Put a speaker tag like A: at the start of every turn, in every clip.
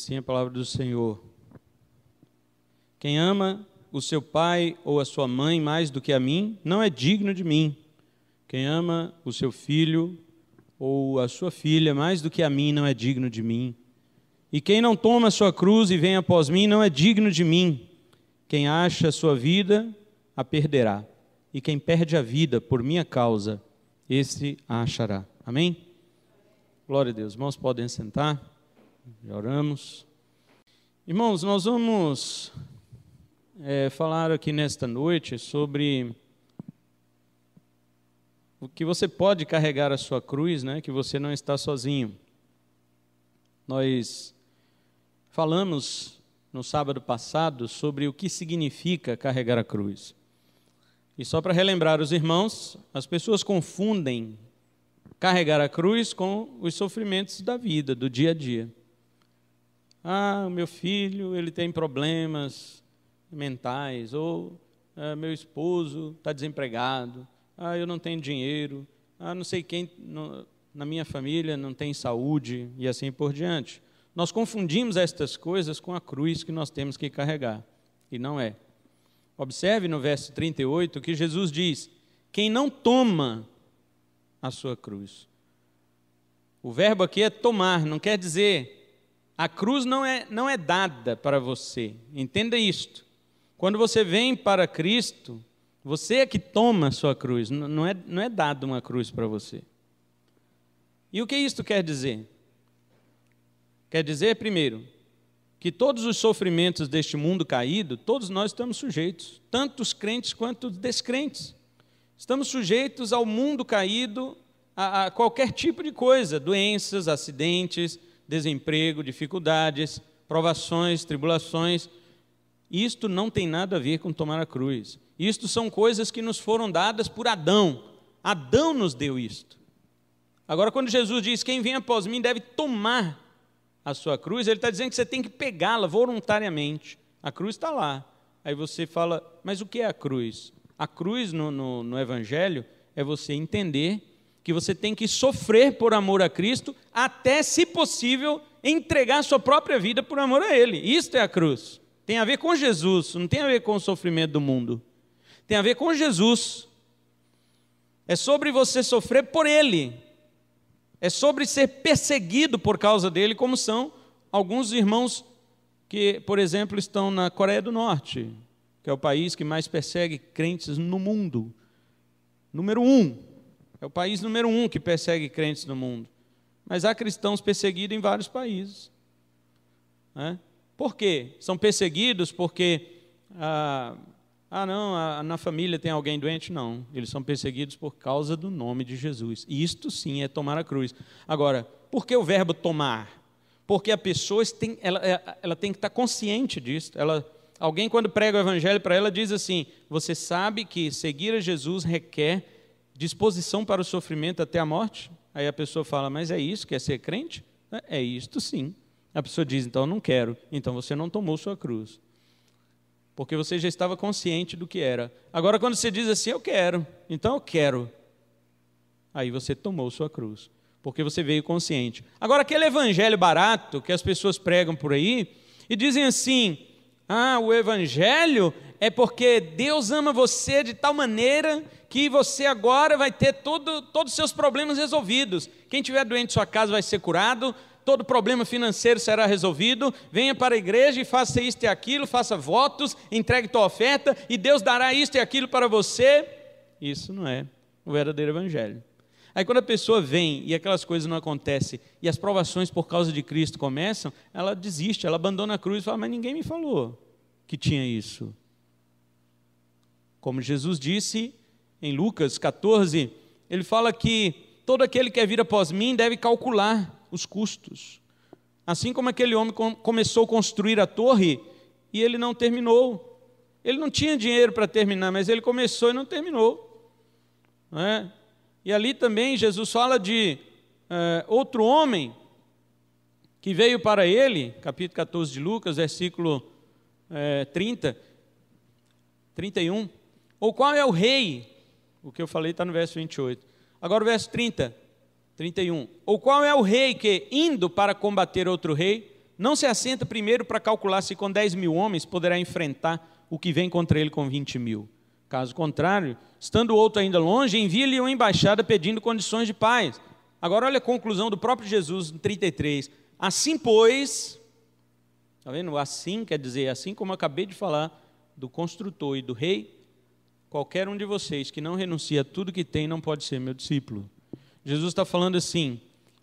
A: assim a palavra do Senhor. Quem ama o seu pai ou a sua mãe mais do que a mim, não é digno de mim. Quem ama o seu filho ou a sua filha mais do que a mim, não é digno de mim. E quem não toma a sua cruz e vem após mim, não é digno de mim. Quem acha a sua vida, a perderá. E quem perde a vida por minha causa, esse a achará. Amém? Glória a Deus. Mãos podem sentar já oramos. Irmãos, nós vamos é, falar aqui nesta noite sobre o que você pode carregar a sua cruz, né? Que você não está sozinho. Nós falamos no sábado passado sobre o que significa carregar a cruz. E só para relembrar os irmãos, as pessoas confundem carregar a cruz com os sofrimentos da vida, do dia a dia. Ah, o meu filho, ele tem problemas mentais, ou ah, meu esposo está desempregado, ah, eu não tenho dinheiro, ah, não sei quem na minha família não tem saúde e assim por diante. Nós confundimos estas coisas com a cruz que nós temos que carregar, e não é. Observe no verso 38 que Jesus diz: Quem não toma a sua cruz. O verbo aqui é tomar, não quer dizer a cruz não é, não é dada para você, entenda isto. Quando você vem para Cristo, você é que toma a sua cruz, não é, não é dada uma cruz para você. E o que isto quer dizer? Quer dizer, primeiro, que todos os sofrimentos deste mundo caído, todos nós estamos sujeitos, tanto os crentes quanto os descrentes. Estamos sujeitos ao mundo caído, a, a qualquer tipo de coisa, doenças, acidentes, desemprego, dificuldades, provações, tribulações. Isto não tem nada a ver com tomar a cruz. Isto são coisas que nos foram dadas por Adão. Adão nos deu isto. Agora, quando Jesus diz: Quem vem após mim deve tomar a sua cruz, ele está dizendo que você tem que pegá-la voluntariamente. A cruz está lá. Aí você fala: Mas o que é a cruz? A cruz no, no, no Evangelho é você entender que você tem que sofrer por amor a Cristo, até, se possível, entregar sua própria vida por amor a Ele. Isto é a cruz. Tem a ver com Jesus, não tem a ver com o sofrimento do mundo. Tem a ver com Jesus. É sobre você sofrer por Ele. É sobre ser perseguido por causa dele, como são alguns irmãos que, por exemplo, estão na Coreia do Norte, que é o país que mais persegue crentes no mundo. Número um, é o país número um que persegue crentes no mundo. Mas há cristãos perseguidos em vários países. Né? Por quê? São perseguidos porque. Ah, ah, não, ah, na família tem alguém doente? Não. Eles são perseguidos por causa do nome de Jesus. Isto sim é tomar a cruz. Agora, por que o verbo tomar? Porque a pessoa tem, ela, é, ela tem que estar consciente disso. Ela, alguém, quando prega o evangelho para ela, diz assim: Você sabe que seguir a Jesus requer disposição para o sofrimento até a morte? Aí a pessoa fala, mas é isso que é ser crente? É, é isto sim. A pessoa diz, então não quero. Então você não tomou sua cruz. Porque você já estava consciente do que era. Agora, quando você diz assim, eu quero, então eu quero. Aí você tomou sua cruz. Porque você veio consciente. Agora, aquele evangelho barato que as pessoas pregam por aí e dizem assim: ah, o evangelho é porque Deus ama você de tal maneira que você agora vai ter todo, todos os seus problemas resolvidos. Quem tiver doente em sua casa vai ser curado, todo problema financeiro será resolvido. Venha para a igreja e faça isto e aquilo, faça votos, entregue tua oferta e Deus dará isto e aquilo para você. Isso não é o verdadeiro evangelho. Aí quando a pessoa vem e aquelas coisas não acontecem e as provações por causa de Cristo começam, ela desiste, ela abandona a cruz e fala: Mas ninguém me falou que tinha isso. Como Jesus disse em Lucas 14, ele fala que todo aquele que é vir após mim deve calcular os custos. Assim como aquele homem começou a construir a torre e ele não terminou. Ele não tinha dinheiro para terminar, mas ele começou e não terminou. Não é? E ali também Jesus fala de é, outro homem que veio para ele, capítulo 14 de Lucas, versículo é, 30, 31. Ou qual é o rei? O que eu falei está no verso 28. Agora o verso 30, 31. Ou qual é o rei que, indo para combater outro rei, não se assenta primeiro para calcular se com 10 mil homens poderá enfrentar o que vem contra ele com 20 mil? Caso contrário, estando o outro ainda longe, envia-lhe uma embaixada pedindo condições de paz. Agora olha a conclusão do próprio Jesus, 33. Assim, pois, está vendo? Assim quer dizer, assim como eu acabei de falar do construtor e do rei, Qualquer um de vocês que não renuncia a tudo que tem não pode ser meu discípulo. Jesus está falando assim: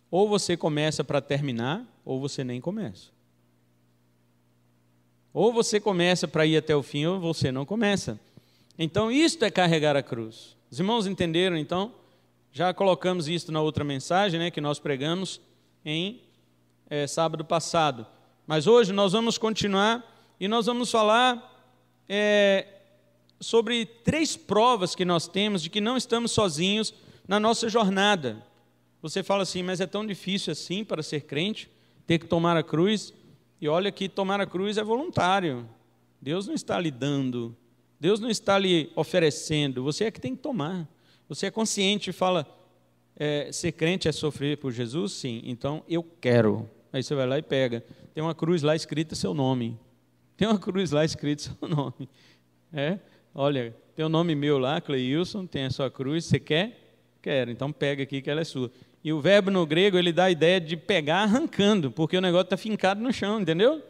A: ou você começa para terminar, ou você nem começa. Ou você começa para ir até o fim, ou você não começa. Então, isto é carregar a cruz. Os irmãos entenderam, então? Já colocamos isto na outra mensagem né, que nós pregamos em é, sábado passado. Mas hoje nós vamos continuar e nós vamos falar é, sobre três provas que nós temos de que não estamos sozinhos na nossa jornada. Você fala assim, mas é tão difícil assim para ser crente, ter que tomar a cruz. E olha que tomar a cruz é voluntário. Deus não está lhe dando, Deus não está lhe oferecendo. Você é que tem que tomar. Você é consciente e fala: é, ser crente é sofrer por Jesus? Sim, então eu quero. Aí você vai lá e pega. Tem uma cruz lá escrita seu nome. Tem uma cruz lá escrita seu nome. É? Olha, tem o nome meu lá, Cleilson, tem a sua cruz, você quer? Quero, então pega aqui que ela é sua. E o verbo no grego, ele dá a ideia de pegar arrancando, porque o negócio está fincado no chão, entendeu?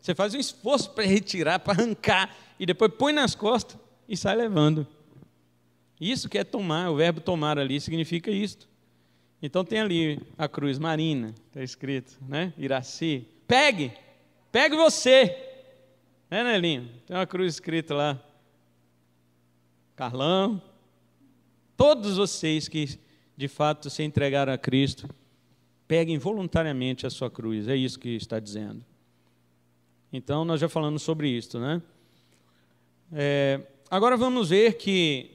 A: Você faz um esforço para retirar, para arrancar, e depois põe nas costas e sai levando. Isso que é tomar, o verbo tomar ali significa isto. Então tem ali a cruz marina, está escrito, né? Iraci. Pegue! Pegue você! Né, Nelinho? Tem uma cruz escrita lá. Carlão, todos vocês que de fato se entregaram a Cristo, peguem voluntariamente a sua cruz. É isso que está dizendo. Então, nós já falamos sobre isso, né? É, agora vamos ver que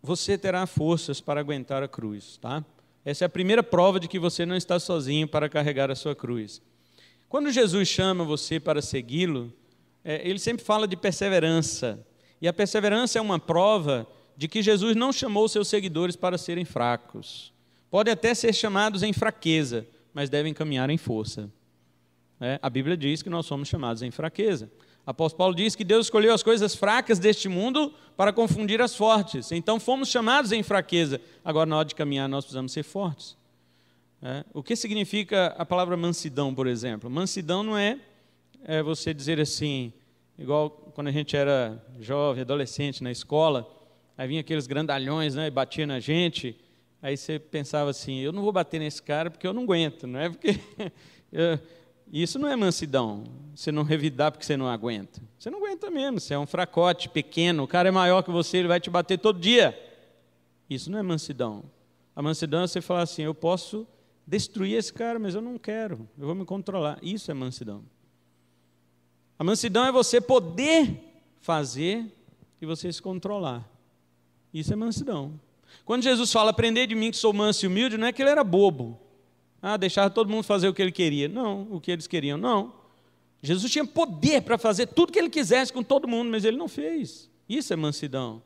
A: você terá forças para aguentar a cruz, tá? Essa é a primeira prova de que você não está sozinho para carregar a sua cruz. Quando Jesus chama você para segui-lo, é, ele sempre fala de perseverança. E a perseverança é uma prova de que Jesus não chamou seus seguidores para serem fracos. Podem até ser chamados em fraqueza, mas devem caminhar em força. É, a Bíblia diz que nós somos chamados em fraqueza. Apóstolo Paulo diz que Deus escolheu as coisas fracas deste mundo para confundir as fortes. Então fomos chamados em fraqueza. Agora, na hora de caminhar, nós precisamos ser fortes. É, o que significa a palavra mansidão, por exemplo? Mansidão não é, é você dizer assim, igual quando a gente era jovem, adolescente na escola, aí vinha aqueles grandalhões, né, e batia na gente, aí você pensava assim, eu não vou bater nesse cara porque eu não aguento, não é porque... eu... Isso não é mansidão, você não revidar porque você não aguenta. Você não aguenta mesmo, você é um fracote pequeno, o cara é maior que você, ele vai te bater todo dia. Isso não é mansidão. A mansidão é você falar assim, eu posso destruir esse cara, mas eu não quero, eu vou me controlar. Isso é mansidão. A mansidão é você poder fazer e você se controlar. Isso é mansidão. Quando Jesus fala, aprendei de mim que sou manso e humilde, não é que ele era bobo. Ah, deixar todo mundo fazer o que ele queria. Não, o que eles queriam, não. Jesus tinha poder para fazer tudo que ele quisesse com todo mundo, mas ele não fez. Isso é mansidão.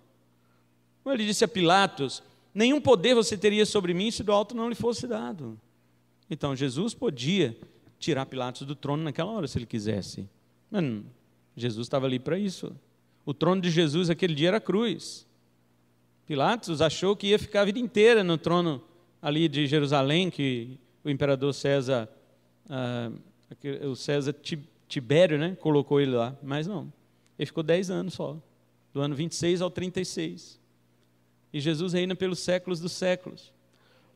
A: Como ele disse a Pilatos: Nenhum poder você teria sobre mim se do alto não lhe fosse dado. Então, Jesus podia tirar Pilatos do trono naquela hora, se ele quisesse. Mano, Jesus estava ali para isso. O trono de Jesus aquele dia era a cruz. Pilatos achou que ia ficar a vida inteira no trono ali de Jerusalém, que o imperador César, ah, o César Tibério, né, colocou ele lá, mas não. Ele ficou 10 anos só, do ano 26 ao 36. E Jesus reina pelos séculos dos séculos.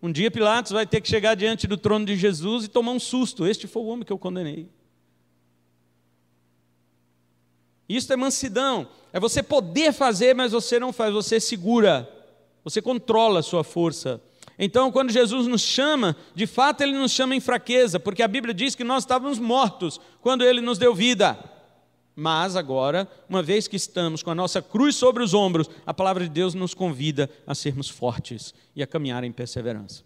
A: Um dia Pilatos vai ter que chegar diante do trono de Jesus e tomar um susto. Este foi o homem que eu condenei. Isso é mansidão. É você poder fazer, mas você não faz, você segura, você controla a sua força. Então, quando Jesus nos chama, de fato ele nos chama em fraqueza, porque a Bíblia diz que nós estávamos mortos quando ele nos deu vida. Mas agora, uma vez que estamos com a nossa cruz sobre os ombros, a palavra de Deus nos convida a sermos fortes e a caminhar em perseverança.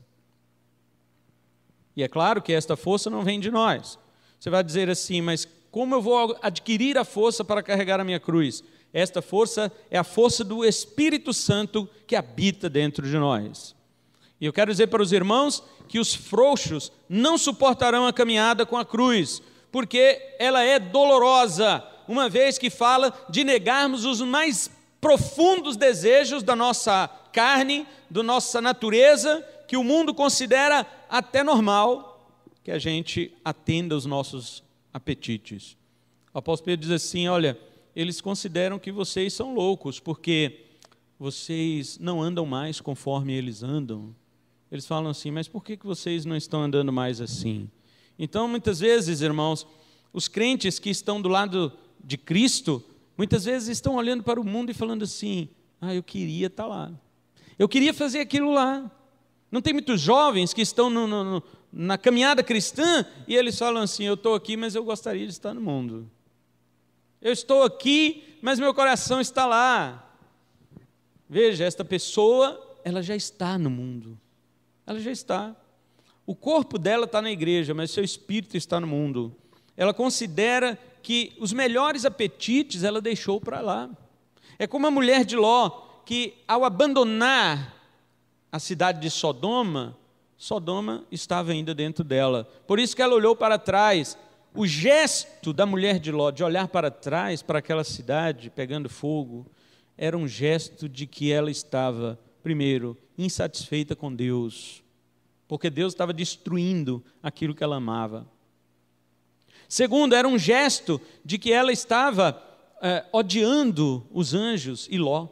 A: E é claro que esta força não vem de nós. Você vai dizer assim, mas como eu vou adquirir a força para carregar a minha cruz? Esta força é a força do Espírito Santo que habita dentro de nós. E eu quero dizer para os irmãos que os frouxos não suportarão a caminhada com a cruz, porque ela é dolorosa, uma vez que fala de negarmos os mais profundos desejos da nossa carne, da nossa natureza, que o mundo considera até normal que a gente atenda os nossos apetites. O apóstolo Pedro diz assim: olha, eles consideram que vocês são loucos, porque vocês não andam mais conforme eles andam. Eles falam assim, mas por que, que vocês não estão andando mais assim? Então, muitas vezes, irmãos, os crentes que estão do lado de Cristo, muitas vezes estão olhando para o mundo e falando assim: ah, eu queria estar tá lá, eu queria fazer aquilo lá, não tem muitos jovens que estão no, no, na caminhada cristã e eles falam assim: Eu estou aqui, mas eu gostaria de estar no mundo. Eu estou aqui, mas meu coração está lá. Veja, esta pessoa, ela já está no mundo. Ela já está. O corpo dela está na igreja, mas seu espírito está no mundo. Ela considera que os melhores apetites ela deixou para lá. É como a mulher de Ló, que ao abandonar a cidade de Sodoma, Sodoma estava ainda dentro dela. Por isso que ela olhou para trás. O gesto da mulher de Ló de olhar para trás, para aquela cidade pegando fogo, era um gesto de que ela estava, primeiro, insatisfeita com Deus, porque Deus estava destruindo aquilo que ela amava. Segundo, era um gesto de que ela estava eh, odiando os anjos e Ló.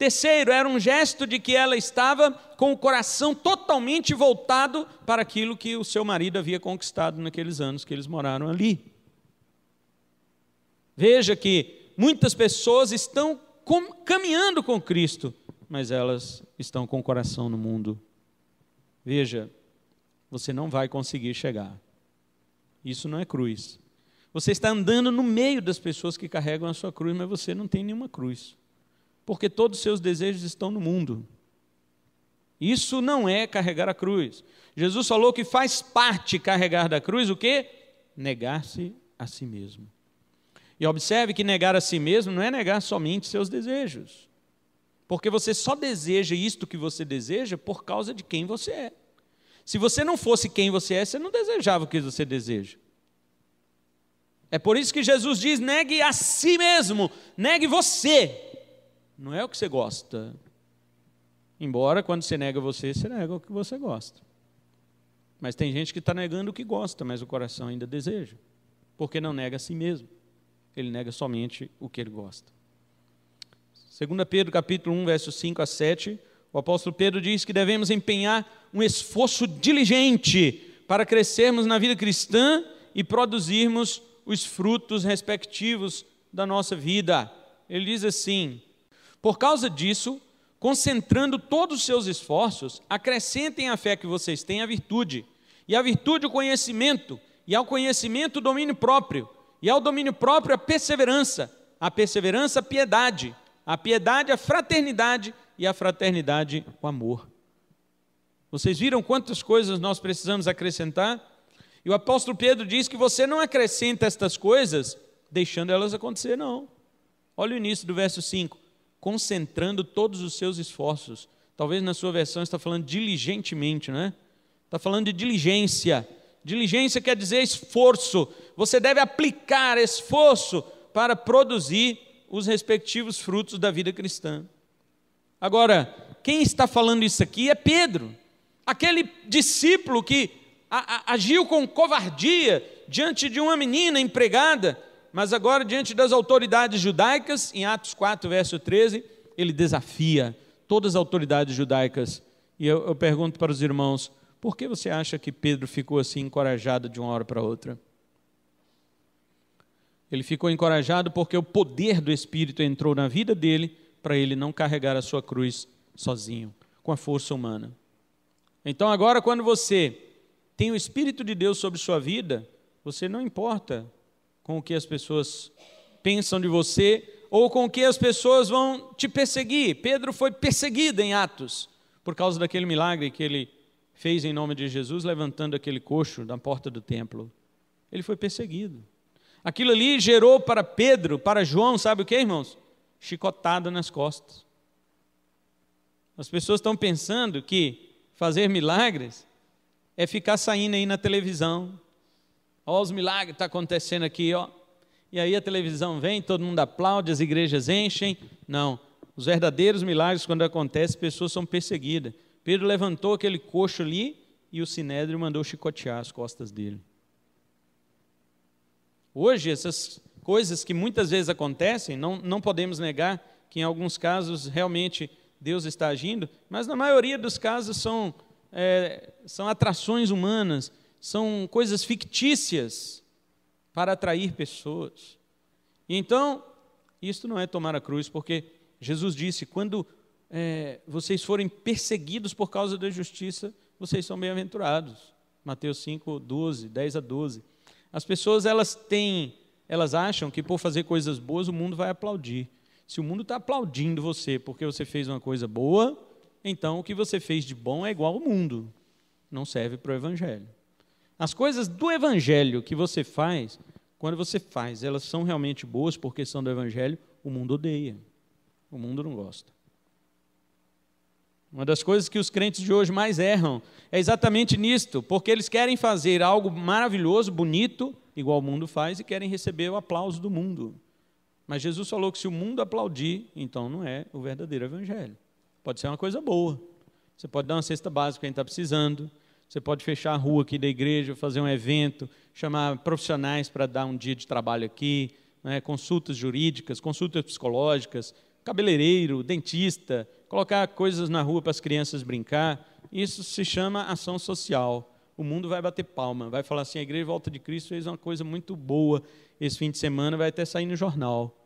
A: Terceiro, era um gesto de que ela estava com o coração totalmente voltado para aquilo que o seu marido havia conquistado naqueles anos que eles moraram ali. Veja que muitas pessoas estão caminhando com Cristo, mas elas estão com o coração no mundo. Veja, você não vai conseguir chegar. Isso não é cruz. Você está andando no meio das pessoas que carregam a sua cruz, mas você não tem nenhuma cruz porque todos os seus desejos estão no mundo. Isso não é carregar a cruz. Jesus falou que faz parte carregar da cruz o quê? Negar-se a si mesmo. E observe que negar a si mesmo não é negar somente seus desejos. Porque você só deseja isto que você deseja por causa de quem você é. Se você não fosse quem você é, você não desejava o que você deseja. É por isso que Jesus diz: negue a si mesmo, negue você, não é o que você gosta. Embora, quando você nega você, você nega o que você gosta. Mas tem gente que está negando o que gosta, mas o coração ainda deseja. Porque não nega a si mesmo. Ele nega somente o que ele gosta. 2 Pedro capítulo 1, versos 5 a 7, o apóstolo Pedro diz que devemos empenhar um esforço diligente para crescermos na vida cristã e produzirmos os frutos respectivos da nossa vida. Ele diz assim: por causa disso, concentrando todos os seus esforços, acrescentem à fé que vocês têm a virtude, e à virtude o conhecimento, e ao conhecimento o domínio próprio, e ao domínio próprio a perseverança, a perseverança a piedade, a piedade a fraternidade, e a fraternidade o amor. Vocês viram quantas coisas nós precisamos acrescentar? E o apóstolo Pedro diz que você não acrescenta estas coisas deixando elas acontecer, não. Olha o início do verso 5 concentrando todos os seus esforços. Talvez na sua versão está falando diligentemente, não é? Está falando de diligência. Diligência quer dizer esforço. Você deve aplicar esforço para produzir os respectivos frutos da vida cristã. Agora, quem está falando isso aqui é Pedro, aquele discípulo que agiu com covardia diante de uma menina empregada mas agora diante das autoridades judaicas, em Atos 4, verso 13, ele desafia todas as autoridades judaicas. E eu, eu pergunto para os irmãos, por que você acha que Pedro ficou assim encorajado de uma hora para outra? Ele ficou encorajado porque o poder do Espírito entrou na vida dele para ele não carregar a sua cruz sozinho, com a força humana. Então, agora, quando você tem o Espírito de Deus sobre sua vida, você não importa com o que as pessoas pensam de você ou com o que as pessoas vão te perseguir. Pedro foi perseguido em Atos por causa daquele milagre que ele fez em nome de Jesus, levantando aquele coxo da porta do templo. Ele foi perseguido. Aquilo ali gerou para Pedro, para João, sabe o que, irmãos? Chicotada nas costas. As pessoas estão pensando que fazer milagres é ficar saindo aí na televisão, Olha os milagres que estão tá acontecendo aqui, ó. E aí a televisão vem, todo mundo aplaude, as igrejas enchem. Não. Os verdadeiros milagres, quando acontecem, pessoas são perseguidas. Pedro levantou aquele coxo ali e o Sinédrio mandou chicotear as costas dele. Hoje, essas coisas que muitas vezes acontecem, não, não podemos negar que em alguns casos realmente Deus está agindo, mas na maioria dos casos são, é, são atrações humanas, são coisas fictícias para atrair pessoas. E então, isto não é tomar a cruz, porque Jesus disse: quando é, vocês forem perseguidos por causa da justiça, vocês são bem-aventurados. Mateus 5, 12, 10 a 12. As pessoas, elas têm, elas acham que por fazer coisas boas o mundo vai aplaudir. Se o mundo está aplaudindo você porque você fez uma coisa boa, então o que você fez de bom é igual ao mundo. Não serve para o evangelho. As coisas do Evangelho que você faz, quando você faz, elas são realmente boas porque são do Evangelho, o mundo odeia. O mundo não gosta. Uma das coisas que os crentes de hoje mais erram é exatamente nisto, porque eles querem fazer algo maravilhoso, bonito, igual o mundo faz, e querem receber o aplauso do mundo. Mas Jesus falou que se o mundo aplaudir, então não é o verdadeiro evangelho. Pode ser uma coisa boa. Você pode dar uma cesta básica a quem está precisando, você pode fechar a rua aqui da igreja, fazer um evento, chamar profissionais para dar um dia de trabalho aqui, né, consultas jurídicas, consultas psicológicas, cabeleireiro, dentista, colocar coisas na rua para as crianças brincar. Isso se chama ação social. O mundo vai bater palma, vai falar assim: a Igreja Volta de Cristo fez uma coisa muito boa esse fim de semana, vai até sair no jornal.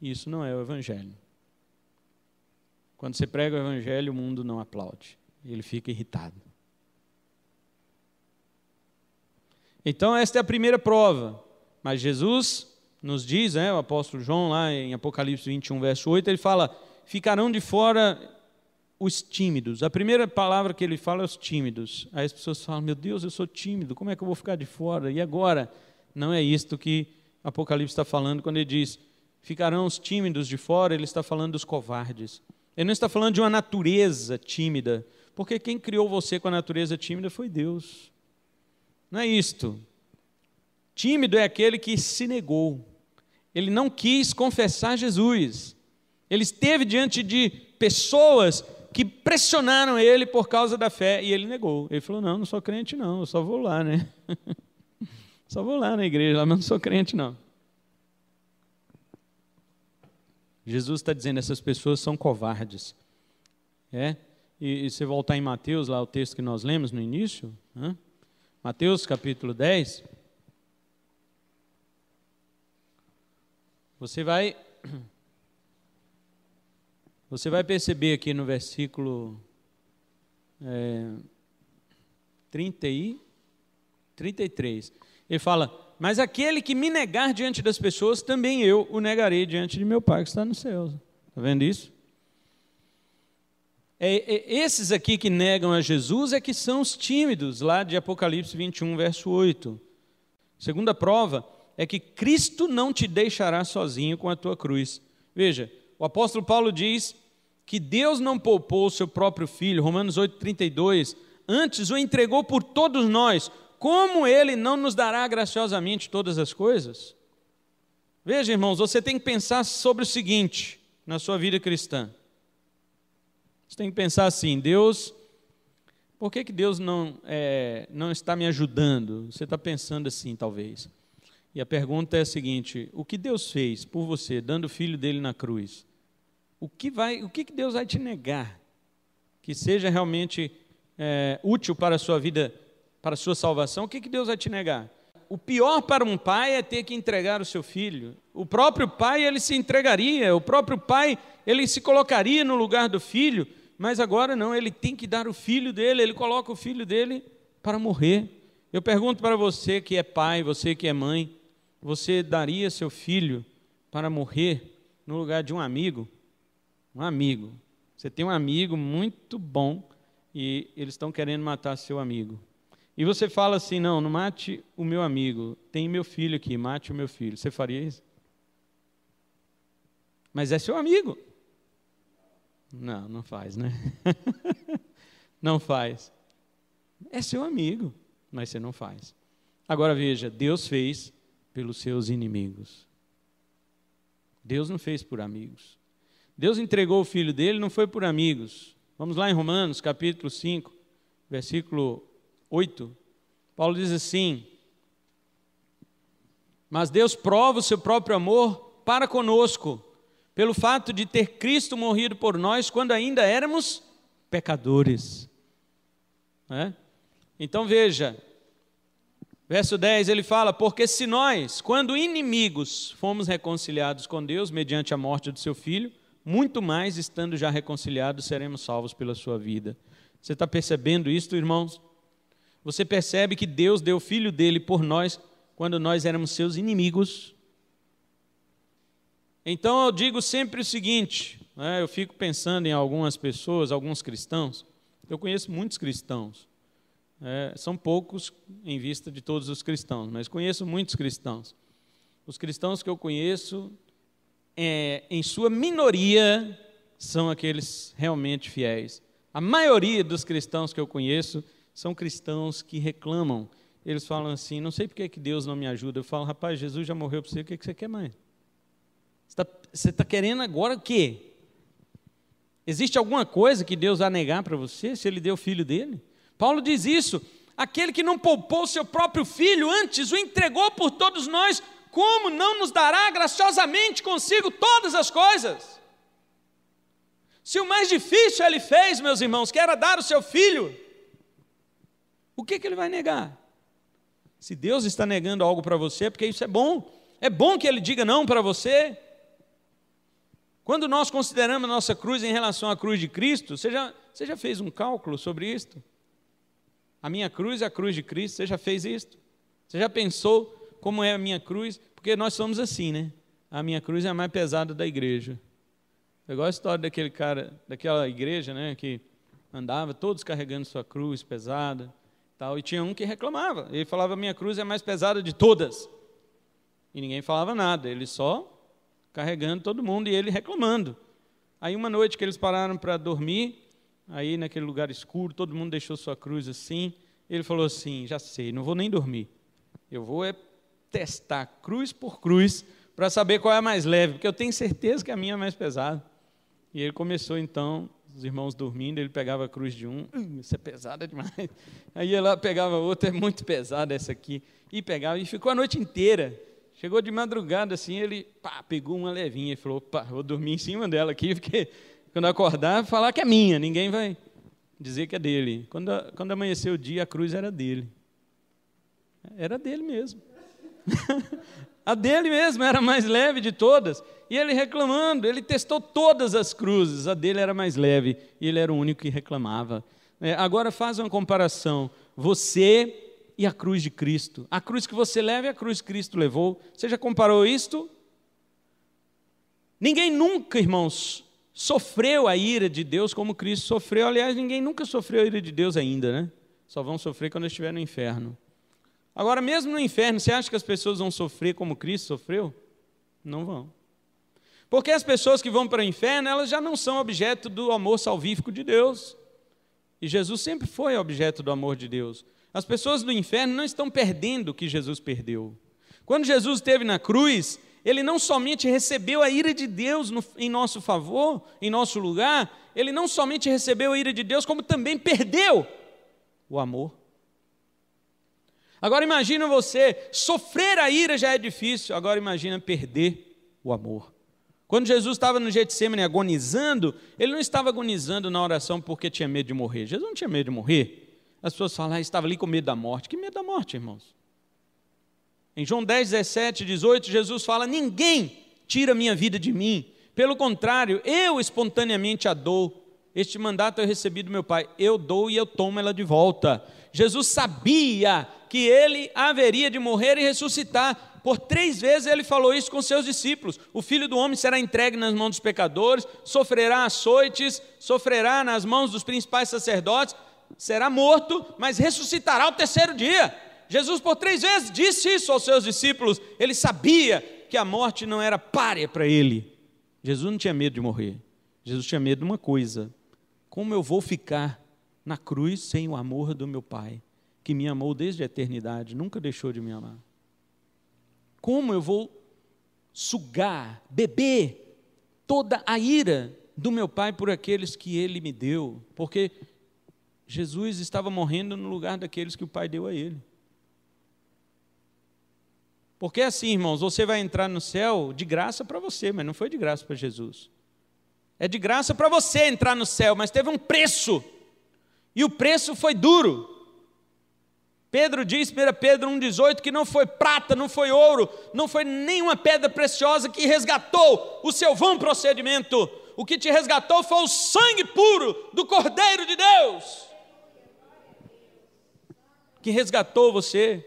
A: Isso não é o Evangelho. Quando você prega o Evangelho, o mundo não aplaude, ele fica irritado. Então, esta é a primeira prova. Mas Jesus nos diz, né, o apóstolo João, lá em Apocalipse 21, verso 8, ele fala: ficarão de fora os tímidos. A primeira palavra que ele fala é os tímidos. Aí as pessoas falam: meu Deus, eu sou tímido, como é que eu vou ficar de fora? E agora? Não é isto que Apocalipse está falando quando ele diz: ficarão os tímidos de fora, ele está falando dos covardes. Ele não está falando de uma natureza tímida, porque quem criou você com a natureza tímida foi Deus. Não é isto. Tímido é aquele que se negou. Ele não quis confessar Jesus. Ele esteve diante de pessoas que pressionaram ele por causa da fé e ele negou. Ele falou: Não, não sou crente, não, eu só vou lá, né? só vou lá na igreja, mas não sou crente, não. Jesus está dizendo: essas pessoas são covardes. É? E, e se voltar em Mateus, lá o texto que nós lemos no início, né? Mateus capítulo 10, você vai você vai perceber aqui no versículo é, 30 e 33. Ele fala: Mas aquele que me negar diante das pessoas, também eu o negarei diante de meu Pai que está nos céus. Está vendo isso? É, é, esses aqui que negam a Jesus é que são os tímidos, lá de Apocalipse 21, verso 8. Segunda prova é que Cristo não te deixará sozinho com a tua cruz. Veja, o apóstolo Paulo diz que Deus não poupou o seu próprio filho, Romanos 8,32, antes o entregou por todos nós, como ele não nos dará graciosamente todas as coisas? Veja, irmãos, você tem que pensar sobre o seguinte na sua vida cristã: você tem que pensar assim: Deus, por que, que Deus não, é, não está me ajudando? Você está pensando assim, talvez. E a pergunta é a seguinte: o que Deus fez por você, dando o filho dele na cruz? O que, vai, o que, que Deus vai te negar que seja realmente é, útil para a sua vida, para a sua salvação? O que, que Deus vai te negar? o pior para um pai é ter que entregar o seu filho. O próprio pai ele se entregaria, o próprio pai ele se colocaria no lugar do filho, mas agora não, ele tem que dar o filho dele, ele coloca o filho dele para morrer. Eu pergunto para você que é pai, você que é mãe, você daria seu filho para morrer no lugar de um amigo? Um amigo. Você tem um amigo muito bom e eles estão querendo matar seu amigo e você fala assim: não, não mate o meu amigo, tem meu filho aqui, mate o meu filho. Você faria isso? Mas é seu amigo. Não, não faz, né? não faz. É seu amigo, mas você não faz. Agora veja: Deus fez pelos seus inimigos. Deus não fez por amigos. Deus entregou o filho dele, não foi por amigos. Vamos lá em Romanos, capítulo 5, versículo 8, Paulo diz assim: Mas Deus prova o seu próprio amor para conosco, pelo fato de ter Cristo morrido por nós quando ainda éramos pecadores. É? Então veja, verso 10 ele fala: Porque se nós, quando inimigos, fomos reconciliados com Deus mediante a morte do seu filho, muito mais estando já reconciliados seremos salvos pela sua vida. Você está percebendo isso, irmãos? você percebe que Deus deu o filho dele por nós quando nós éramos seus inimigos. Então eu digo sempre o seguinte: né, eu fico pensando em algumas pessoas, alguns cristãos. Eu conheço muitos cristãos. É, são poucos em vista de todos os cristãos, mas conheço muitos cristãos. Os cristãos que eu conheço, é, em sua minoria, são aqueles realmente fiéis. A maioria dos cristãos que eu conheço são cristãos que reclamam. Eles falam assim: não sei por que é Deus não me ajuda. Eu falo, rapaz, Jesus já morreu por você, o é que você quer mais? Você está tá querendo agora o quê? Existe alguma coisa que Deus vai negar para você se ele deu o filho dele? Paulo diz isso. Aquele que não poupou seu próprio filho antes, o entregou por todos nós, como não nos dará graciosamente consigo todas as coisas? Se o mais difícil ele fez, meus irmãos, que era dar o seu filho, o que, que ele vai negar? Se Deus está negando algo para você, é porque isso é bom. É bom que ele diga não para você. Quando nós consideramos a nossa cruz em relação à cruz de Cristo, você já, você já fez um cálculo sobre isto? A minha cruz é a cruz de Cristo, você já fez isto? Você já pensou como é a minha cruz? Porque nós somos assim, né? A minha cruz é a mais pesada da igreja. É igual a história daquele cara, daquela igreja, né, que andava todos carregando sua cruz pesada. Tal, e tinha um que reclamava. Ele falava: Minha cruz é a mais pesada de todas. E ninguém falava nada, ele só carregando todo mundo e ele reclamando. Aí, uma noite que eles pararam para dormir, aí naquele lugar escuro, todo mundo deixou sua cruz assim. Ele falou assim: Já sei, não vou nem dormir. Eu vou é testar cruz por cruz para saber qual é a mais leve, porque eu tenho certeza que a minha é mais pesada. E ele começou então os irmãos dormindo, ele pegava a cruz de um, isso é pesada demais. Aí ela pegava outra, é muito pesada essa aqui, e pegava, e ficou a noite inteira. Chegou de madrugada assim, ele pá, pegou uma levinha e falou: opa, vou dormir em cima dela aqui, porque quando acordar, falar que é minha, ninguém vai dizer que é dele. Quando, quando amanheceu o dia, a cruz era dele. Era dele mesmo. A dele mesmo era a mais leve de todas. E ele reclamando, ele testou todas as cruzes, a dele era mais leve, e ele era o único que reclamava. É, agora faz uma comparação, você e a cruz de Cristo. A cruz que você leva e a cruz que Cristo levou. Você já comparou isto? Ninguém nunca, irmãos, sofreu a ira de Deus como Cristo sofreu. Aliás, ninguém nunca sofreu a ira de Deus ainda, né? Só vão sofrer quando estiver no inferno. Agora, mesmo no inferno, você acha que as pessoas vão sofrer como Cristo sofreu? Não vão. Porque as pessoas que vão para o inferno, elas já não são objeto do amor salvífico de Deus. E Jesus sempre foi objeto do amor de Deus. As pessoas do inferno não estão perdendo o que Jesus perdeu. Quando Jesus esteve na cruz, ele não somente recebeu a ira de Deus no, em nosso favor, em nosso lugar, ele não somente recebeu a ira de Deus, como também perdeu o amor Agora imagina você, sofrer a ira já é difícil, agora imagina perder o amor. Quando Jesus estava no Getsemane agonizando, ele não estava agonizando na oração porque tinha medo de morrer. Jesus não tinha medo de morrer. As pessoas falam, ah, estava ali com medo da morte. Que medo da morte, irmãos? Em João 10, 17, 18, Jesus fala: Ninguém tira minha vida de mim. Pelo contrário, eu espontaneamente a dou. Este mandato eu recebi do meu Pai. Eu dou e eu tomo ela de volta. Jesus sabia que ele haveria de morrer e ressuscitar. Por três vezes ele falou isso com seus discípulos: O filho do homem será entregue nas mãos dos pecadores, sofrerá açoites, sofrerá nas mãos dos principais sacerdotes, será morto, mas ressuscitará ao terceiro dia. Jesus, por três vezes, disse isso aos seus discípulos. Ele sabia que a morte não era párea para ele. Jesus não tinha medo de morrer. Jesus tinha medo de uma coisa: como eu vou ficar na cruz sem o amor do meu Pai, que me amou desde a eternidade, nunca deixou de me amar. Como eu vou sugar, beber toda a ira do meu Pai por aqueles que ele me deu? Porque Jesus estava morrendo no lugar daqueles que o Pai deu a ele. Porque é assim, irmãos, você vai entrar no céu de graça para você, mas não foi de graça para Jesus. É de graça para você entrar no céu, mas teve um preço e o preço foi duro. Pedro diz, 1 Pedro 1,18, que não foi prata, não foi ouro, não foi nenhuma pedra preciosa que resgatou o seu vão procedimento. O que te resgatou foi o sangue puro do Cordeiro de Deus, que resgatou você.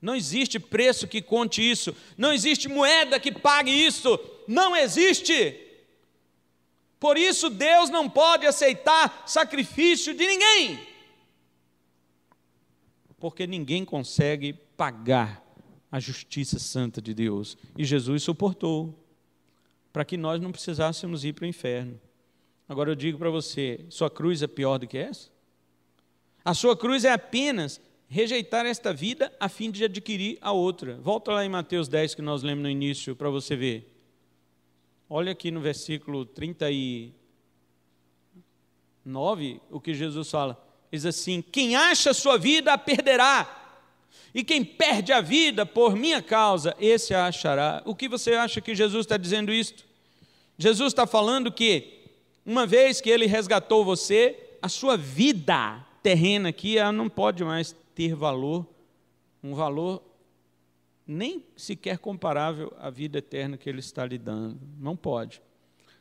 A: Não existe preço que conte isso, não existe moeda que pague isso, não existe. Por isso, Deus não pode aceitar sacrifício de ninguém, porque ninguém consegue pagar a justiça santa de Deus. E Jesus suportou, para que nós não precisássemos ir para o inferno. Agora eu digo para você: sua cruz é pior do que essa? A sua cruz é apenas rejeitar esta vida a fim de adquirir a outra. Volta lá em Mateus 10 que nós lemos no início para você ver. Olha aqui no versículo 39 o que Jesus fala. Diz assim: Quem acha sua vida a perderá, e quem perde a vida por minha causa, esse a achará. O que você acha que Jesus está dizendo isto? Jesus está falando que, uma vez que ele resgatou você, a sua vida terrena aqui ela não pode mais ter valor, um valor nem sequer comparável à vida eterna que ele está lhe dando. Não pode.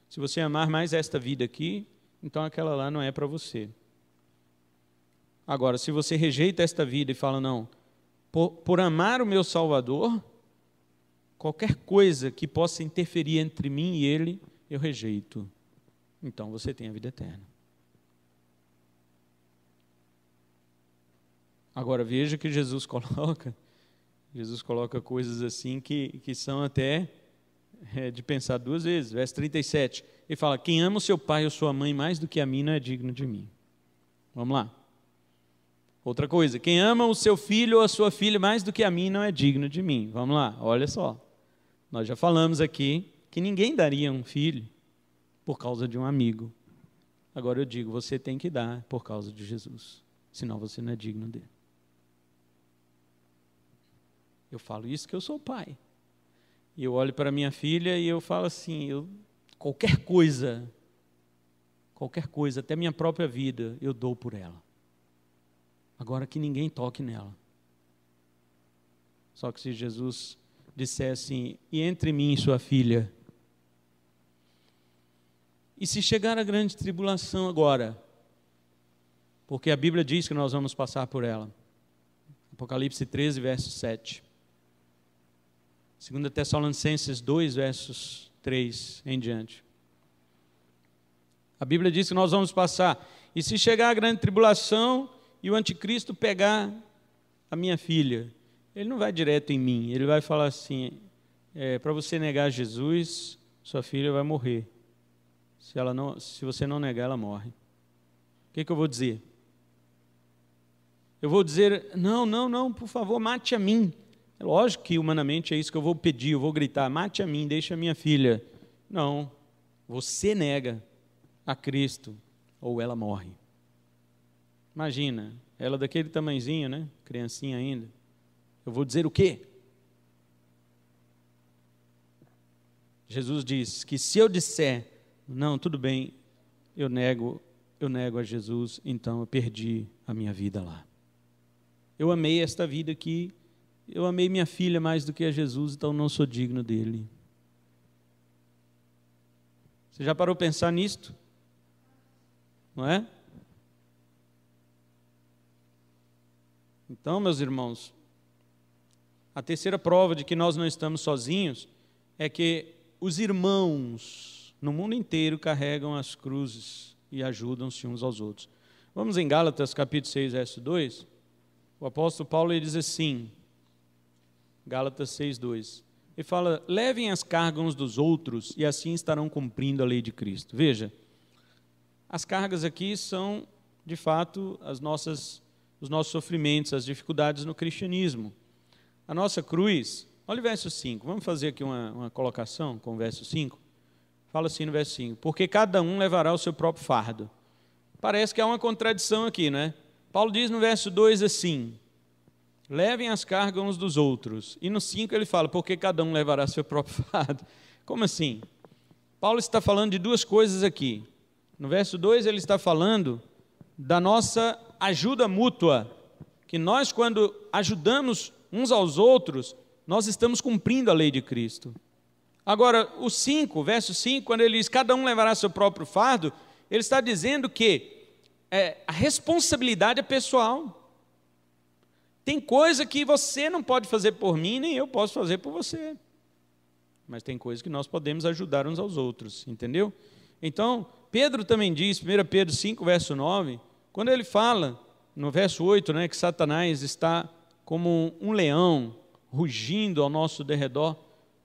A: Se você amar mais esta vida aqui, então aquela lá não é para você. Agora, se você rejeita esta vida e fala, não, por, por amar o meu Salvador, qualquer coisa que possa interferir entre mim e ele, eu rejeito. Então você tem a vida eterna. Agora veja que Jesus coloca Jesus coloca coisas assim que, que são até é, de pensar duas vezes. Verso 37, ele fala: Quem ama o seu pai ou sua mãe mais do que a mim não é digno de mim. Vamos lá. Outra coisa, quem ama o seu filho ou a sua filha mais do que a mim não é digno de mim. Vamos lá, olha só. Nós já falamos aqui que ninguém daria um filho por causa de um amigo. Agora eu digo, você tem que dar por causa de Jesus, senão você não é digno dele. Eu falo isso que eu sou pai. E eu olho para minha filha e eu falo assim, eu, qualquer coisa, qualquer coisa, até minha própria vida, eu dou por ela. Agora que ninguém toque nela. Só que se Jesus dissesse assim, e entre mim e sua filha, e se chegar a grande tribulação agora, porque a Bíblia diz que nós vamos passar por ela. Apocalipse 13, verso 7. 2 Tessalonicenses 2, versos 3 em diante. A Bíblia diz que nós vamos passar. E se chegar a grande tribulação e o anticristo pegar a minha filha, ele não vai direto em mim, ele vai falar assim: é, para você negar Jesus, sua filha vai morrer. Se, ela não, se você não negar, ela morre. O que, que eu vou dizer? Eu vou dizer: não, não, não, por favor, mate a mim. É lógico que humanamente é isso que eu vou pedir, eu vou gritar: mate a mim, deixe a minha filha. Não, você nega a Cristo ou ela morre. Imagina, ela daquele tamanzinho, né? Criancinha ainda. Eu vou dizer o quê? Jesus diz que se eu disser, não, tudo bem, eu nego, eu nego a Jesus, então eu perdi a minha vida lá. Eu amei esta vida aqui, eu amei minha filha mais do que a Jesus, então não sou digno dele. Você já parou pensar nisto? Não é? Então, meus irmãos, a terceira prova de que nós não estamos sozinhos é que os irmãos no mundo inteiro carregam as cruzes e ajudam-se uns aos outros. Vamos em Gálatas capítulo 6, verso 2. O apóstolo Paulo ele diz assim: Gálatas 6:2. Ele fala: "Levem as cargas uns dos outros e assim estarão cumprindo a lei de Cristo". Veja, as cargas aqui são, de fato, as nossas os nossos sofrimentos, as dificuldades no cristianismo. A nossa cruz, olha o verso 5, vamos fazer aqui uma, uma colocação com o verso 5. Fala assim no verso 5, porque cada um levará o seu próprio fardo. Parece que há uma contradição aqui, né? Paulo diz no verso 2 assim: Levem as cargas uns dos outros. E no 5 ele fala, porque cada um levará seu próprio fardo. Como assim? Paulo está falando de duas coisas aqui. No verso 2 ele está falando da nossa ajuda mútua, que nós quando ajudamos uns aos outros, nós estamos cumprindo a lei de Cristo. Agora, o 5, verso 5, quando ele diz cada um levará seu próprio fardo, ele está dizendo que é, a responsabilidade é pessoal. Tem coisa que você não pode fazer por mim, nem eu posso fazer por você. Mas tem coisa que nós podemos ajudar uns aos outros, entendeu? Então, Pedro também diz, 1 Pedro 5, verso 9, quando ele fala, no verso 8, né, que Satanás está como um leão rugindo ao nosso derredor,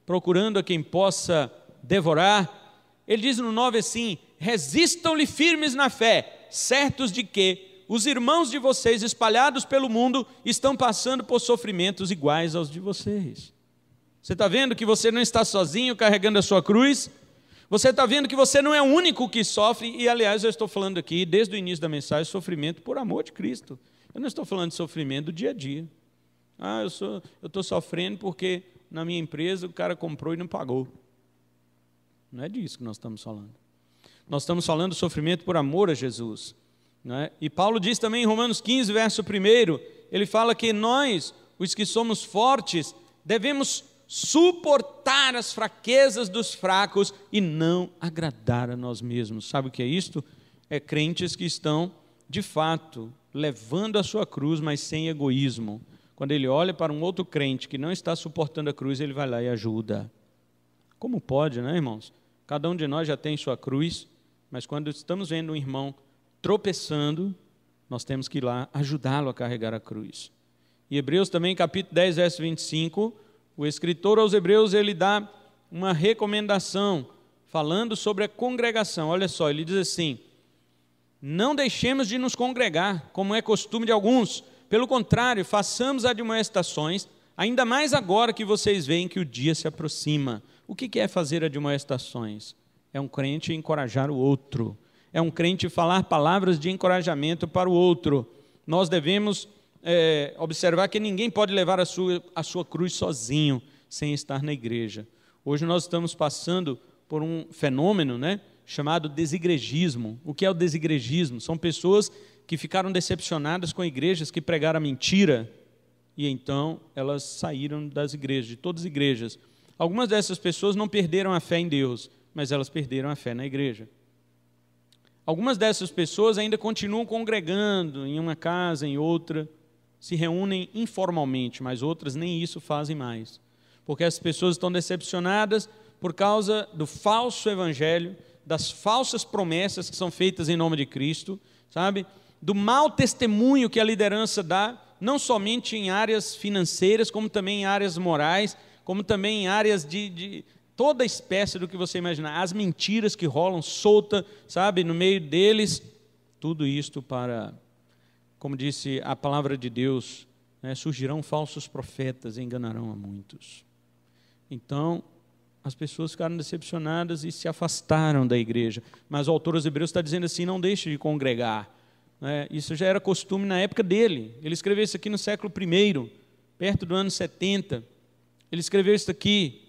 A: procurando a quem possa devorar, ele diz no 9 assim: resistam-lhe firmes na fé, certos de que, os irmãos de vocês espalhados pelo mundo estão passando por sofrimentos iguais aos de vocês. Você está vendo que você não está sozinho carregando a sua cruz? Você está vendo que você não é o único que sofre, e aliás, eu estou falando aqui desde o início da mensagem: sofrimento por amor de Cristo. Eu não estou falando de sofrimento do dia a dia. Ah, eu sou, eu estou sofrendo porque na minha empresa o cara comprou e não pagou. Não é disso que nós estamos falando. Nós estamos falando do sofrimento por amor a Jesus. É? E Paulo diz também em Romanos 15, verso 1, ele fala que nós, os que somos fortes, devemos suportar as fraquezas dos fracos e não agradar a nós mesmos. Sabe o que é isto? É crentes que estão, de fato, levando a sua cruz, mas sem egoísmo. Quando ele olha para um outro crente que não está suportando a cruz, ele vai lá e ajuda. Como pode, né, irmãos? Cada um de nós já tem sua cruz, mas quando estamos vendo um irmão tropeçando, nós temos que ir lá ajudá-lo a carregar a cruz. E Hebreus também, capítulo 10, verso 25, o escritor aos Hebreus, ele dá uma recomendação falando sobre a congregação. Olha só, ele diz assim: Não deixemos de nos congregar, como é costume de alguns. Pelo contrário, façamos admoestações, ainda mais agora que vocês veem que o dia se aproxima. O que é fazer admoestações? É um crente encorajar o outro é um crente falar palavras de encorajamento para o outro. Nós devemos é, observar que ninguém pode levar a sua, a sua cruz sozinho, sem estar na igreja. Hoje nós estamos passando por um fenômeno né, chamado desigrejismo. O que é o desigrejismo? São pessoas que ficaram decepcionadas com igrejas que pregaram mentira e então elas saíram das igrejas, de todas as igrejas. Algumas dessas pessoas não perderam a fé em Deus, mas elas perderam a fé na igreja. Algumas dessas pessoas ainda continuam congregando em uma casa, em outra, se reúnem informalmente, mas outras nem isso fazem mais. Porque as pessoas estão decepcionadas por causa do falso evangelho, das falsas promessas que são feitas em nome de Cristo, sabe? Do mau testemunho que a liderança dá, não somente em áreas financeiras, como também em áreas morais, como também em áreas de, de toda espécie do que você imaginar, as mentiras que rolam solta, sabe, no meio deles, tudo isto para, como disse a palavra de Deus, né, surgirão falsos profetas e enganarão a muitos. Então, as pessoas ficaram decepcionadas e se afastaram da igreja. Mas o autor aos Hebreus está dizendo assim: não deixe de congregar. É, isso já era costume na época dele. Ele escreveu isso aqui no século I, perto do ano 70. Ele escreveu isso aqui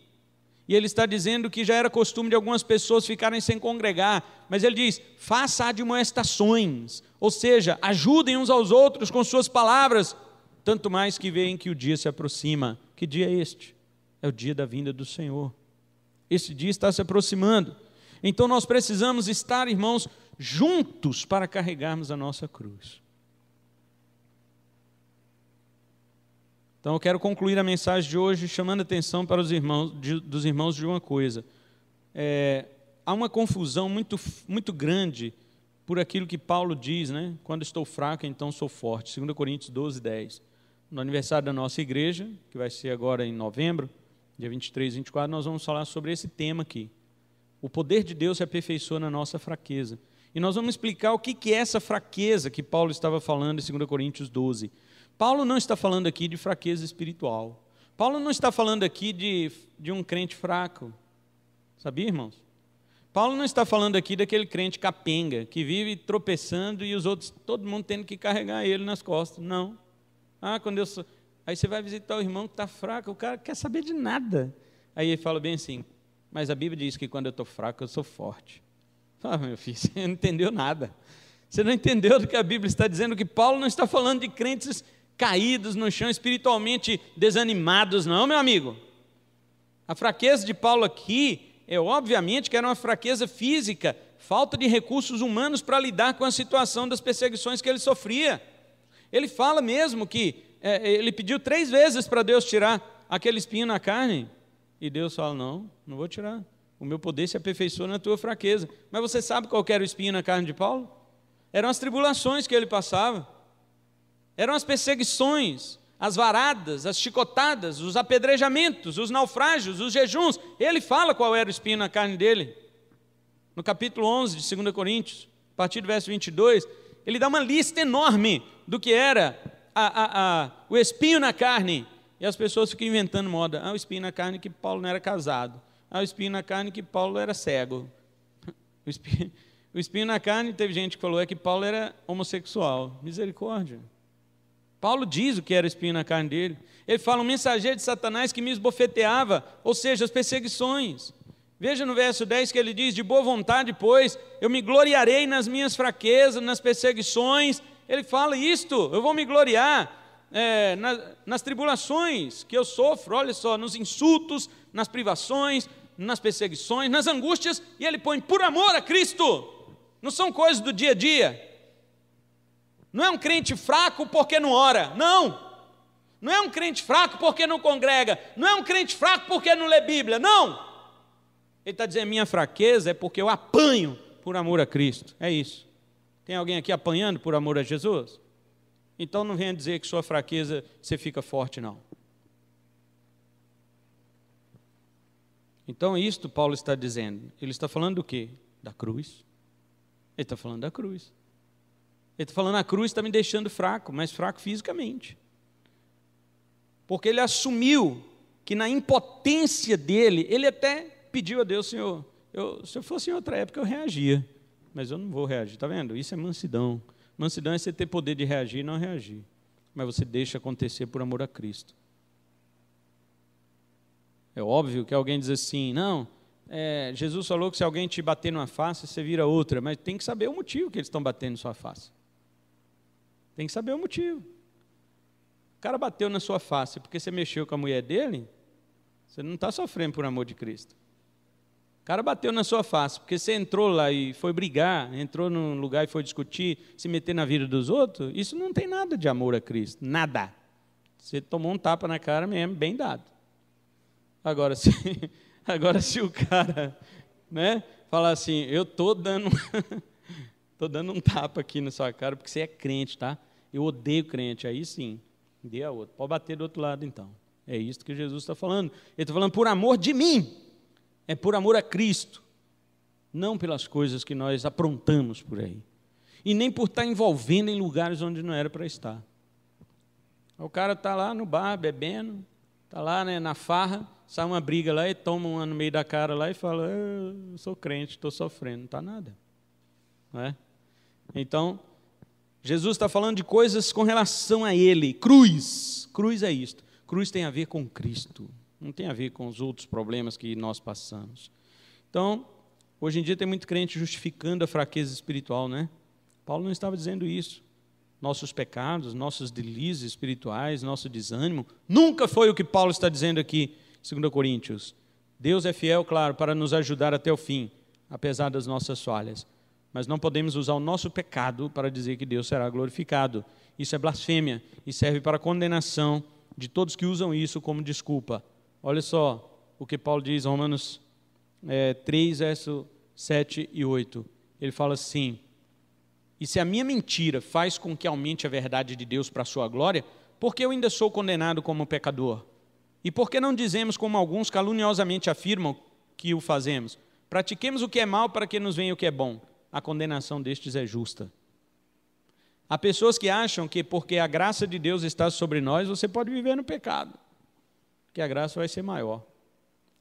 A: e ele está dizendo que já era costume de algumas pessoas ficarem sem congregar, mas ele diz: faça admoestações, ou seja, ajudem uns aos outros com suas palavras, tanto mais que veem que o dia se aproxima. Que dia é este? É o dia da vinda do Senhor. Esse dia está se aproximando. Então nós precisamos estar, irmãos, juntos para carregarmos a nossa cruz. Então eu quero concluir a mensagem de hoje chamando a atenção para os irmãos, de, dos irmãos de uma coisa. É, há uma confusão muito, muito grande por aquilo que Paulo diz, né? Quando estou fraco, então sou forte. 2 Coríntios 12, 10. No aniversário da nossa igreja, que vai ser agora em novembro, dia 23 e 24, nós vamos falar sobre esse tema aqui. O poder de Deus se aperfeiçoa na nossa fraqueza. E nós vamos explicar o que é essa fraqueza que Paulo estava falando em 2 Coríntios 12. Paulo não está falando aqui de fraqueza espiritual. Paulo não está falando aqui de, de um crente fraco. Sabia, irmãos? Paulo não está falando aqui daquele crente capenga que vive tropeçando e os outros, todo mundo tendo que carregar ele nas costas. Não. Ah, quando eu sou... Aí você vai visitar o irmão que está fraco, o cara quer saber de nada. Aí ele fala bem assim, mas a Bíblia diz que quando eu estou fraco, eu sou forte. Ah, meu filho, você não entendeu nada. Você não entendeu do que a Bíblia está dizendo, que Paulo não está falando de crentes caídos no chão, espiritualmente desanimados, não, meu amigo. A fraqueza de Paulo aqui é obviamente que era uma fraqueza física, falta de recursos humanos para lidar com a situação das perseguições que ele sofria. Ele fala mesmo que é, é ele pediu três vezes para Deus tirar aquele espinho na carne, e Deus fala: Não, não vou tirar. O meu poder se aperfeiçoa na tua fraqueza. Mas você sabe qual era o espinho na carne de Paulo? Eram as tribulações que ele passava eram as perseguições, as varadas, as chicotadas, os apedrejamentos, os naufrágios, os jejuns. Ele fala qual era o espinho na carne dele. No capítulo 11 de 2 Coríntios, a partir do verso 22, ele dá uma lista enorme do que era a, a, a, o espinho na carne. E as pessoas ficam inventando moda. Ah, o espinho na carne que Paulo não era casado. Ah, o espinho na carne que Paulo era cego. O espinho, o espinho na carne, teve gente que falou, é que Paulo era homossexual. Misericórdia. Paulo diz o que era espinho na carne dele. Ele fala, um mensageiro de Satanás que me esbofeteava, ou seja, as perseguições. Veja no verso 10 que ele diz: De boa vontade, pois, eu me gloriarei nas minhas fraquezas, nas perseguições. Ele fala isto, eu vou me gloriar é, eh, nas, nas tribulações que eu sofro, olha só, nos insultos, nas privações, nas perseguições, nas angústias, e ele põe por amor a Cristo. Não são coisas do dia a dia, não é um crente fraco porque não ora. Não. Não é um crente fraco porque não congrega. Não é um crente fraco porque não lê Bíblia. Não. Ele está dizendo: minha fraqueza é porque eu apanho por amor a Cristo. É isso. Tem alguém aqui apanhando por amor a Jesus? Então não venha dizer que sua fraqueza você fica forte, não. Então, isto Paulo está dizendo. Ele está falando do quê? Da cruz. Ele está falando da cruz. Ele está falando, a cruz está me deixando fraco, mas fraco fisicamente. Porque ele assumiu que na impotência dele, ele até pediu a Deus, Senhor, eu, se eu fosse em outra época eu reagia, mas eu não vou reagir, está vendo? Isso é mansidão. Mansidão é você ter poder de reagir e não reagir. Mas você deixa acontecer por amor a Cristo. É óbvio que alguém diz assim, não, é, Jesus falou que se alguém te bater numa face, você vira outra, mas tem que saber o motivo que eles estão batendo em sua face. Tem que saber o motivo. O cara bateu na sua face porque você mexeu com a mulher dele, você não está sofrendo por amor de Cristo. O cara bateu na sua face porque você entrou lá e foi brigar, entrou num lugar e foi discutir, se meter na vida dos outros. Isso não tem nada de amor a Cristo, nada. Você tomou um tapa na cara mesmo, bem dado. Agora, se, agora, se o cara né, falar assim, eu estou dando, tô dando um tapa aqui na sua cara porque você é crente, tá? eu odeio crente. Aí sim, dê a outro. Pode bater do outro lado então. É isso que Jesus está falando. Ele está falando por amor de mim. É por amor a Cristo. Não pelas coisas que nós aprontamos por aí. E nem por estar tá envolvendo em lugares onde não era para estar. O cara está lá no bar bebendo, está lá né, na farra, sai uma briga lá e toma uma no meio da cara lá e fala: ah, Eu sou crente, estou sofrendo. Não está nada. Não é? Então, Jesus está falando de coisas com relação a Ele. Cruz. Cruz é isto. Cruz tem a ver com Cristo. Não tem a ver com os outros problemas que nós passamos. Então, hoje em dia tem muito crente justificando a fraqueza espiritual, né? Paulo não estava dizendo isso. Nossos pecados, nossos delícias espirituais, nosso desânimo, nunca foi o que Paulo está dizendo aqui, 2 Coríntios. Deus é fiel, claro, para nos ajudar até o fim, apesar das nossas falhas mas não podemos usar o nosso pecado para dizer que Deus será glorificado. Isso é blasfêmia e serve para condenação de todos que usam isso como desculpa. Olha só o que Paulo diz, em Romanos é, 3, verso 7 e 8. Ele fala assim: E se a minha mentira faz com que aumente a verdade de Deus para a sua glória, por que eu ainda sou condenado como pecador? E por que não dizemos, como alguns caluniosamente afirmam que o fazemos? Pratiquemos o que é mal para que nos venha o que é bom a condenação destes é justa. Há pessoas que acham que porque a graça de Deus está sobre nós, você pode viver no pecado, que a graça vai ser maior.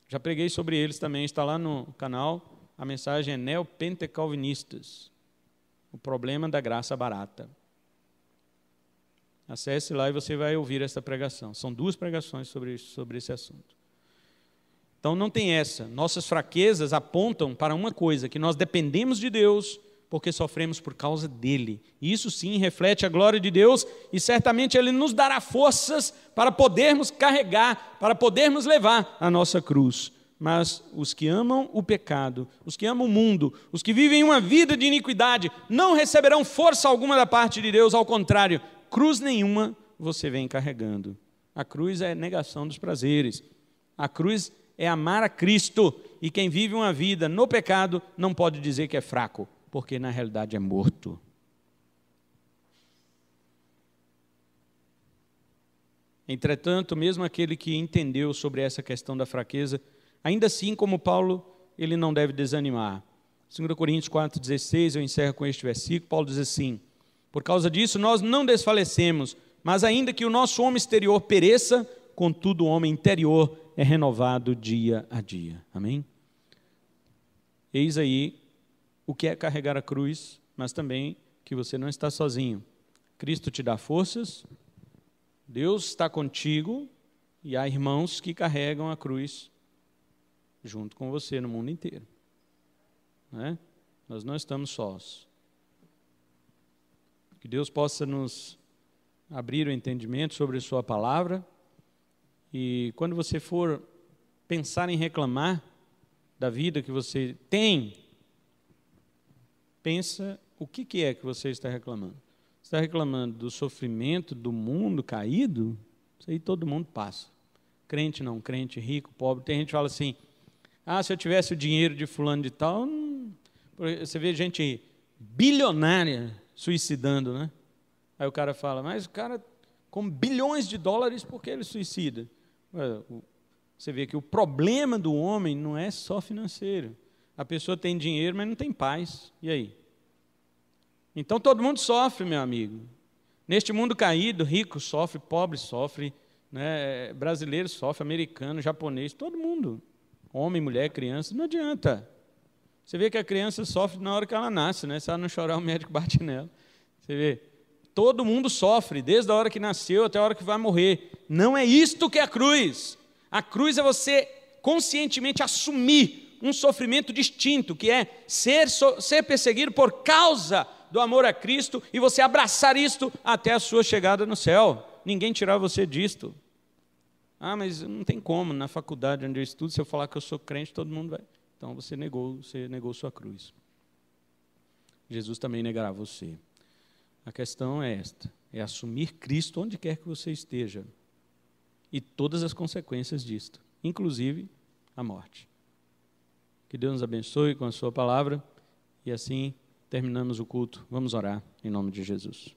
A: Já preguei sobre eles também, está lá no canal, a mensagem é neopentecalvinistas, o problema da graça barata. Acesse lá e você vai ouvir essa pregação. São duas pregações sobre, sobre esse assunto. Então não tem essa. Nossas fraquezas apontam para uma coisa, que nós dependemos de Deus porque sofremos por causa dele. Isso sim reflete a glória de Deus e certamente ele nos dará forças para podermos carregar, para podermos levar a nossa cruz. Mas os que amam o pecado, os que amam o mundo, os que vivem uma vida de iniquidade, não receberão força alguma da parte de Deus, ao contrário, cruz nenhuma você vem carregando. A cruz é negação dos prazeres. A cruz é amar a Cristo. E quem vive uma vida no pecado não pode dizer que é fraco, porque na realidade é morto. Entretanto, mesmo aquele que entendeu sobre essa questão da fraqueza, ainda assim, como Paulo, ele não deve desanimar. 2 Coríntios 4,16, eu encerro com este versículo. Paulo diz assim: Por causa disso, nós não desfalecemos, mas ainda que o nosso homem exterior pereça, contudo o homem interior é renovado dia a dia. Amém? Eis aí o que é carregar a cruz, mas também que você não está sozinho. Cristo te dá forças, Deus está contigo e há irmãos que carregam a cruz junto com você no mundo inteiro. Né? Nós não estamos sós. Que Deus possa nos abrir o entendimento sobre Sua palavra e quando você for pensar em reclamar da vida que você tem, pensa o que, que é que você está reclamando. Você está reclamando do sofrimento do mundo caído? Isso aí todo mundo passa. Crente, não crente, rico, pobre. Tem gente que fala assim: ah, se eu tivesse o dinheiro de fulano de tal. Hum, você vê gente bilionária suicidando, né? Aí o cara fala: mas o cara com bilhões de dólares, por que ele suicida? Você vê que o problema do homem não é só financeiro. A pessoa tem dinheiro, mas não tem paz. E aí? Então todo mundo sofre, meu amigo. Neste mundo caído, rico sofre, pobre sofre, né? brasileiro sofre, americano, japonês, todo mundo. Homem, mulher, criança, não adianta. Você vê que a criança sofre na hora que ela nasce, né? Se ela não chorar, o médico bate nela. Você vê, todo mundo sofre, desde a hora que nasceu até a hora que vai morrer. Não é isto que é a cruz. A cruz é você conscientemente assumir um sofrimento distinto, que é ser, so, ser perseguido por causa do amor a Cristo e você abraçar isto até a sua chegada no céu. Ninguém tirar você disto. Ah, mas não tem como, na faculdade onde eu estudo, se eu falar que eu sou crente, todo mundo vai. Então você negou, você negou sua cruz. Jesus também negará você. A questão é esta: é assumir Cristo onde quer que você esteja e todas as consequências disto, inclusive a morte. Que Deus nos abençoe com a Sua palavra e assim terminamos o culto. Vamos orar em nome de Jesus.